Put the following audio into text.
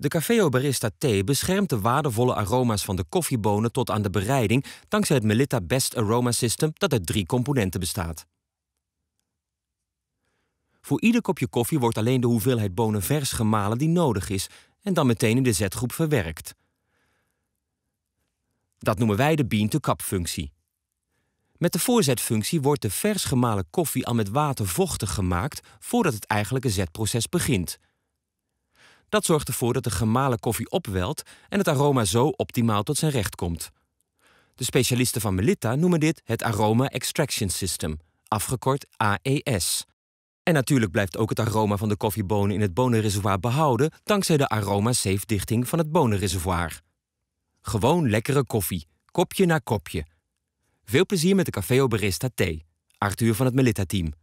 De Cafeo Barista thee beschermt de waardevolle aroma's van de koffiebonen tot aan de bereiding dankzij het Melitta Best Aroma System dat uit drie componenten bestaat. Voor ieder kopje koffie wordt alleen de hoeveelheid bonen vers gemalen die nodig is en dan meteen in de zetgroep verwerkt. Dat noemen wij de bean-to-cup-functie. Met de voorzetfunctie wordt de vers gemalen koffie al met water vochtig gemaakt voordat het eigenlijke zetproces begint. Dat zorgt ervoor dat de gemalen koffie opwelt en het aroma zo optimaal tot zijn recht komt. De specialisten van Melitta noemen dit het Aroma Extraction System, afgekort AES. En natuurlijk blijft ook het aroma van de koffiebonen in het bonenreservoir behouden dankzij de aroma-safe-dichting van het bonenreservoir. Gewoon lekkere koffie, kopje na kopje. Veel plezier met de Cafeo Barista Thee. Arthur van het Melitta-team.